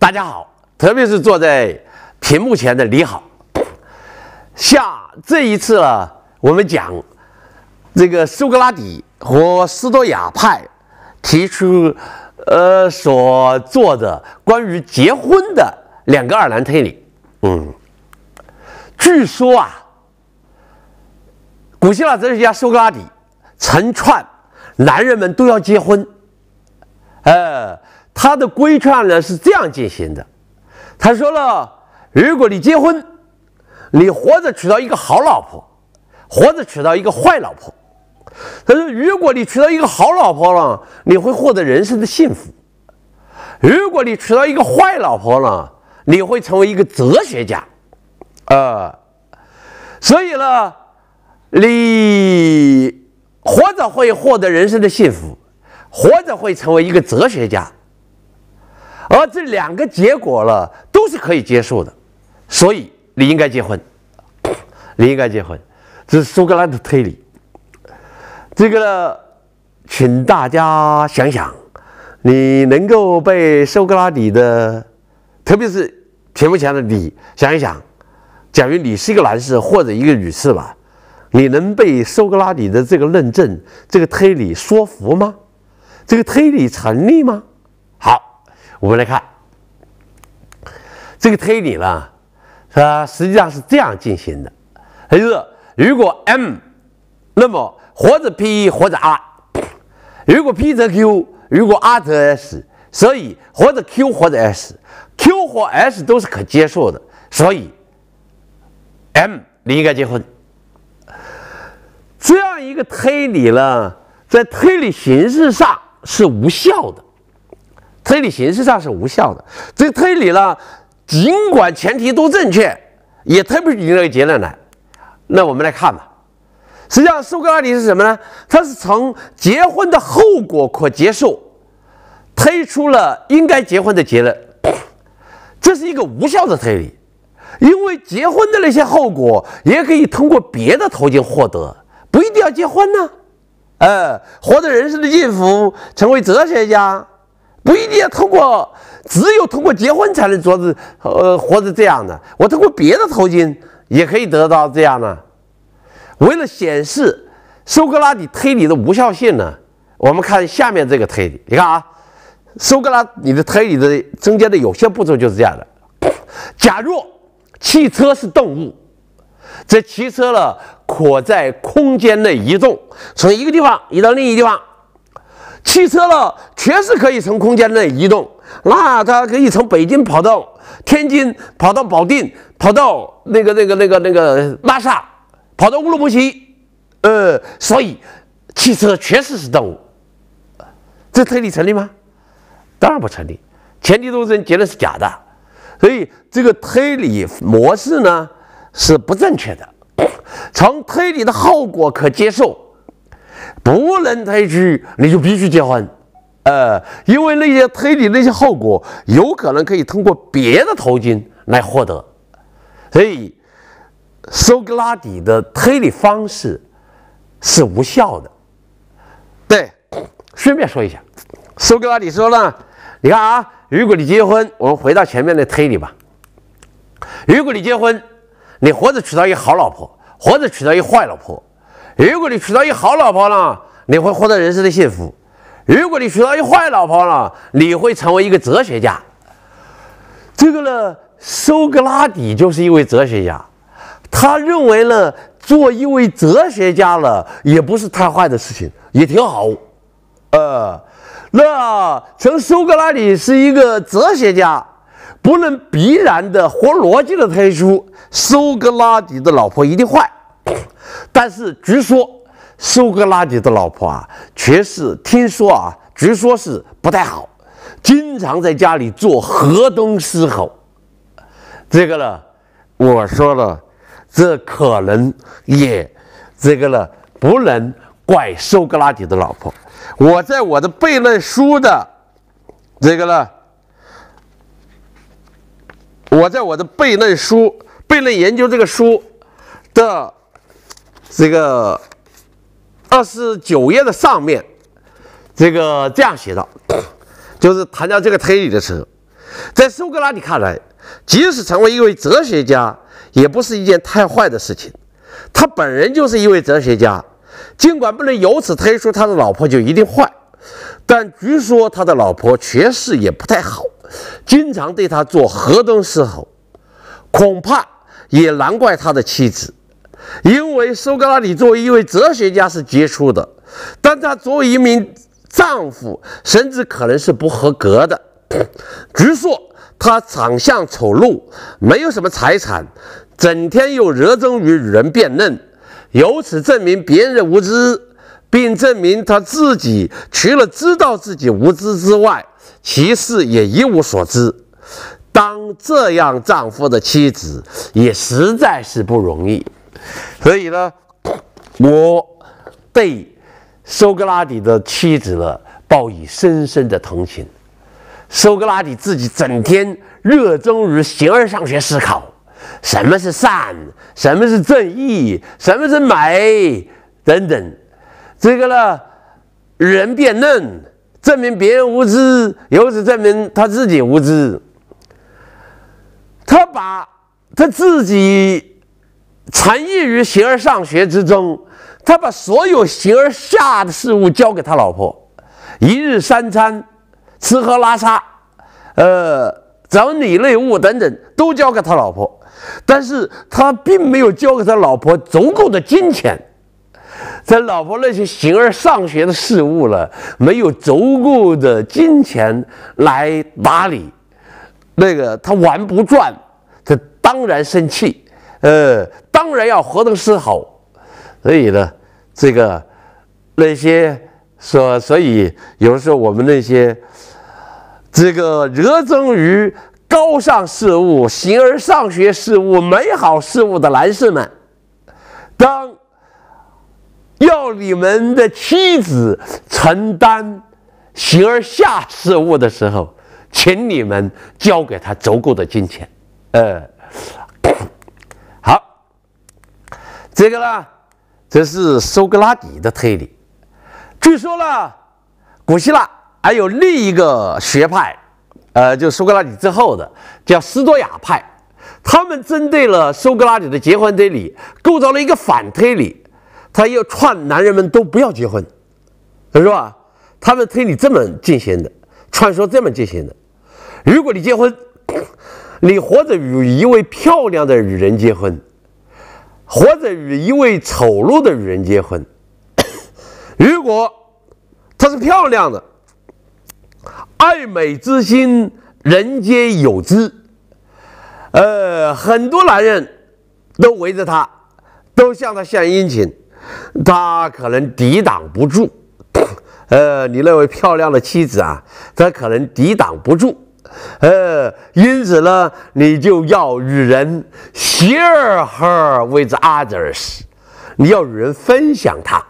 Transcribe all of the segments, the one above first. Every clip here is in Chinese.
大家好，特别是坐在屏幕前的你好。下这一次呢，我们讲这个苏格拉底和斯多亚派提出，呃，所做的关于结婚的两个二难推理。嗯，据说啊，古希腊哲学家苏格拉底曾劝男人们都要结婚，呃。他的规劝呢是这样进行的，他说了：如果你结婚，你活着娶到一个好老婆，活着娶到一个坏老婆。他说：如果你娶到一个好老婆了，你会获得人生的幸福；如果你娶到一个坏老婆了，你会成为一个哲学家。呃，所以呢，你活着会获得人生的幸福，活着会成为一个哲学家。而这两个结果了都是可以接受的，所以你应该结婚，你应该结婚，这是苏格拉的推理。这个呢，请大家想想，你能够被苏格拉底的，特别是屏幕前的你，想一想，假如你是一个男士或者一个女士吧，你能被苏格拉底的这个论证、这个推理说服吗？这个推理成立吗？我们来看这个推理呢，它实际上是这样进行的，它就是如果 M，那么或者 P 1或者 R，如果 P 则 Q，如果 R 则 S，所以或者 Q 或者 S，Q 和 S 都是可接受的，所以 M 你应该结婚。这样一个推理呢，在推理形式上是无效的。推理形式上是无效的。这推理呢，尽管前提都正确，也推不出那个结论来。那我们来看吧。实际上，苏格拉底是什么呢？他是从结婚的后果可接受，推出了应该结婚的结论。这是一个无效的推理，因为结婚的那些后果也可以通过别的途径获得，不一定要结婚呢。呃，活得人生的幸福，成为哲学家。不一定要通过，只有通过结婚才能做的，呃，活成这样的。我通过别的途径也可以得到这样的。为了显示苏格拉底推理的无效性呢，我们看下面这个推理。你看啊，苏格拉底的推理的中间的有些步骤就是这样的：假若汽车是动物，这汽车呢，可在空间内移动，从一个地方移到另一个地方。汽车了，确实可以从空间内移动，那它可以从北京跑到天津，跑到保定，跑到那个那个那个那个拉萨，跑到乌鲁木齐，呃，所以汽车确实是动物，这推理成立吗？当然不成立，前提都是结论是假的，所以这个推理模式呢是不正确的，从推理的后果可接受。不能推迟，你就必须结婚，呃，因为那些推理那些后果有可能可以通过别的途径来获得，所以，苏格拉底的推理方式是无效的。对，顺便说一下，苏格拉底说呢，你看啊，如果你结婚，我们回到前面的推理吧。如果你结婚，你或者娶到一个好老婆，或者娶到一个坏老婆。如果你娶到一好老婆呢，你会获得人生的幸福；如果你娶到一坏老婆呢，你会成为一个哲学家。这个呢，苏格拉底就是一位哲学家，他认为呢，做一位哲学家了也不是太坏的事情，也挺好。呃，那从苏格拉底是一个哲学家，不能必然的活逻辑的推出苏格拉底的老婆一定坏。但是据说苏格拉底的老婆啊，确实听说啊，据说是不太好，经常在家里做河东狮吼。这个呢，我说了，这可能也这个呢，不能怪苏格拉底的老婆。我在我的《悖论书》的这个呢，我在我的《悖论书》悖论研究这个书的。这个二十九页的上面，这个这样写的，就是谈到这个推理的时候，在苏格拉底看来，即使成为一位哲学家，也不是一件太坏的事情。他本人就是一位哲学家，尽管不能由此推出他的老婆就一定坏，但据说他的老婆确实也不太好，经常对他做河东狮吼，恐怕也难怪他的妻子。因为苏格拉底作为一位哲学家是杰出的，但他作为一名丈夫甚至可能是不合格的。据说他长相丑陋，没有什么财产，整天又热衷于与人辩论，由此证明别人的无知，并证明他自己除了知道自己无知之外，其实也一无所知。当这样丈夫的妻子也实在是不容易。所以呢，我对苏格拉底的妻子呢，报以深深的同情。苏格拉底自己整天热衷于形而上学思考，什么是善，什么是正义，什么是美等等。这个呢，人辩论，证明别人无知，由此证明他自己无知。他把他自己。禅意于形而上学之中，他把所有形而下的事物交给他老婆，一日三餐、吃喝拉撒，呃，整理内务等等都交给他老婆，但是他并没有交给他老婆足够的金钱，在老婆那些形而上学的事物了，没有足够的金钱来打理，那个他玩不转，他当然生气。呃，当然要活得是好，所以呢，这个那些说，所以有时候我们那些这个热衷于高尚事物、形而上学事物、美好事物的男士们，当要你们的妻子承担形而下事物的时候，请你们交给他足够的金钱，呃。这个呢，这是苏格拉底的推理。据说呢，古希腊还有另一个学派，呃，就苏格拉底之后的，叫斯多亚派。他们针对了苏格拉底的结婚推理，构造了一个反推理，他要劝男人们都不要结婚，是吧？他们推理这么进行的，传说这么进行的。如果你结婚，你或者与一位漂亮的女人结婚。或者与一位丑陋的女人结婚，如果她是漂亮的，爱美之心人皆有之，呃，很多男人都围着她，都向她献殷勤，她可能抵挡不住。呃，你那位漂亮的妻子啊，她可能抵挡不住。呃，因此呢，你就要与人 share her with others，你要与人分享她，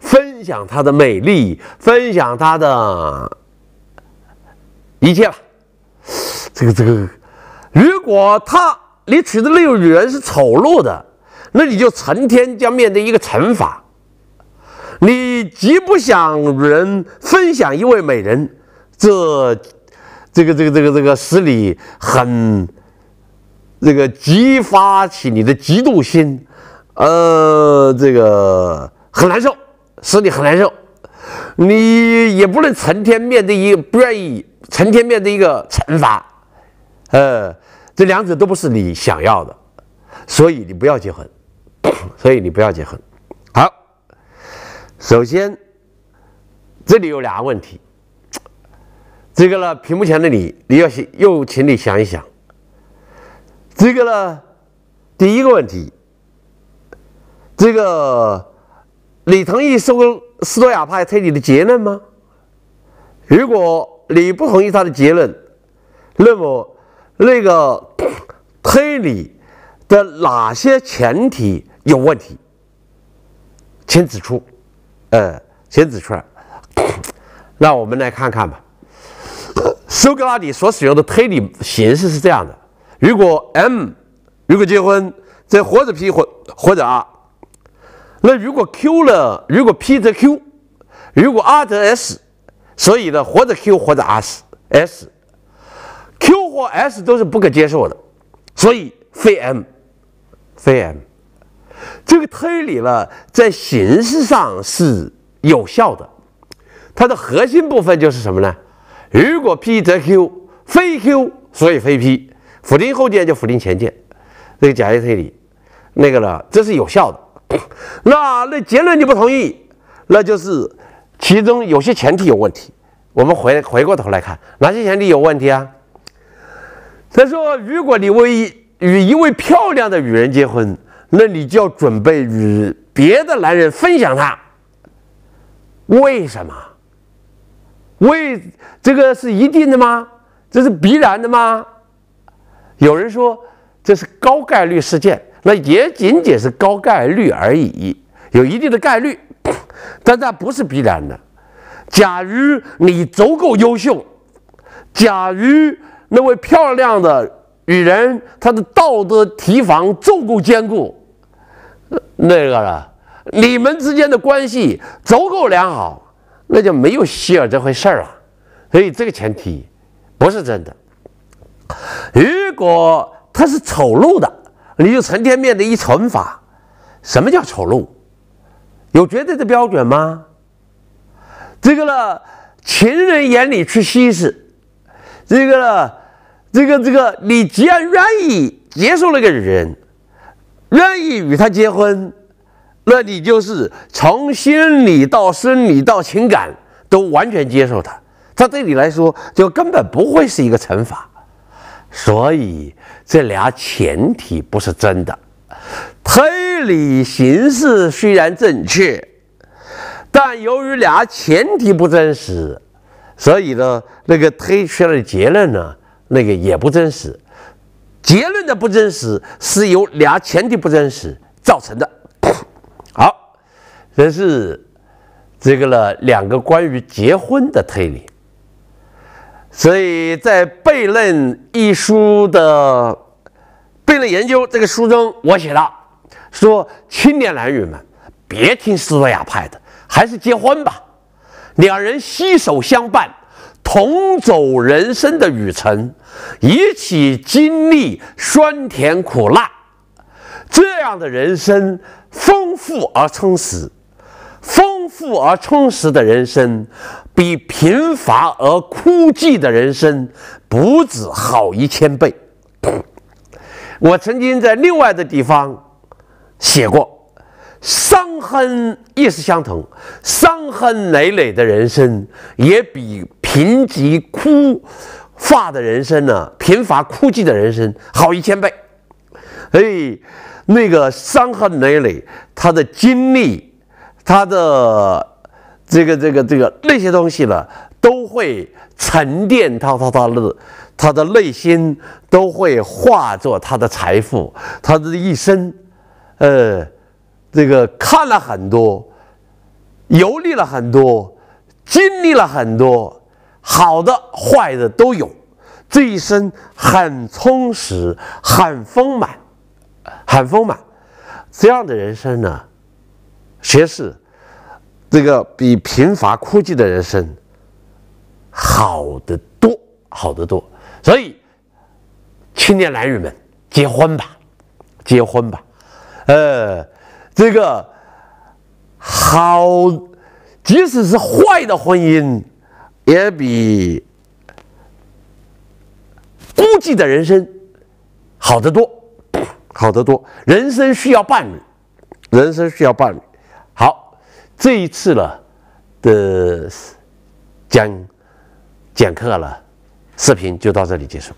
分享她的美丽，分享她的一切吧。这个这个，如果她你娶的那个女人是丑陋的，那你就成天将面对一个惩罚。你既不想与人分享一位美人，这。这个这个这个这个使你很，这个激发起你的嫉妒心，呃，这个很难受，使你很难受，你也不能成天面对一个不愿意，成天面对一个惩罚，呃，这两者都不是你想要的，所以你不要结婚，所以你不要结婚。好，首先这里有俩问题。这个呢，屏幕前的你，你要想又请你想一想。这个呢，第一个问题，这个你同意收斯多亚派推理的结论吗？如果你不同意他的结论，那么那个推理的哪些前提有问题，请指出，呃，请指出。让我们来看看吧。苏格拉底所使用的推理形式是这样的：如果 M，如果结婚，这或者 P 或或者 R。那如果 Q 了，如果 P 则 Q，如果 R 则 S，所以呢，或者 Q 或者 R 是 S，Q 或 S 都是不可接受的，所以非 M，非 M。这个推理呢，在形式上是有效的，它的核心部分就是什么呢？如果 p 则 q，非 q 所以非 p，否定后键就否定前这那假设推理那个呢？这是有效的。那那结论你不同意，那就是其中有些前提有问题。我们回回过头来看，哪些前提有问题啊？他说：“如果你为与一位漂亮的女人结婚，那你就要准备与别的男人分享她。为什么？”为这个是一定的吗？这是必然的吗？有人说这是高概率事件，那也仅仅是高概率而已，有一定的概率，但它不是必然的。假如你足够优秀，假如那位漂亮的女人她的道德提防足够坚固，那个了，你们之间的关系足够良好。那就没有希尔这回事儿了，所以这个前提不是真的。如果他是丑陋的，你就成天面对一惩罚。什么叫丑陋？有绝对的标准吗？这个呢，情人眼里出西施。这个，呢，这个，这个，你既然愿意接受那个人，愿意与他结婚。那你就是从心理到生理到情感都完全接受它，它对你来说就根本不会是一个惩罚。所以这俩前提不是真的，推理形式虽然正确，但由于俩前提不真实，所以呢，那个推出来的结论呢，那个也不真实。结论的不真实是由俩前提不真实造成的。这是这个了两个关于结婚的推理，所以在《悖论》一书的悖论研究这个书中，我写道：说青年男女们，别听斯多亚派的，还是结婚吧。两人携手相伴，同走人生的旅程，一起经历酸甜苦辣，这样的人生丰富而充实。丰富而充实的人生，比贫乏而枯寂的人生不止好一千倍。我曾经在另外的地方写过，伤痕意是相同，伤痕累累的人生也比贫瘠枯发的人生呢，贫乏枯寂的人生好一千倍。哎，那个伤痕累累，他的经历。他的这个、这个、这个那些东西呢，都会沉淀他、他、他日，他的内心都会化作他的财富。他的一生，呃，这个看了很多，游历了很多，经历了很多，好的、坏的都有，这一生很充实、很丰满、很丰满，这样的人生呢？学士，这个比贫乏孤寂的人生好得多，好得多。所以，青年男女们，结婚吧，结婚吧。呃，这个好，即使是坏的婚姻，也比孤寂的人生好得多，好得多。人生需要伴侣，人生需要伴侣。这一次了的讲讲课了，视频就到这里结束。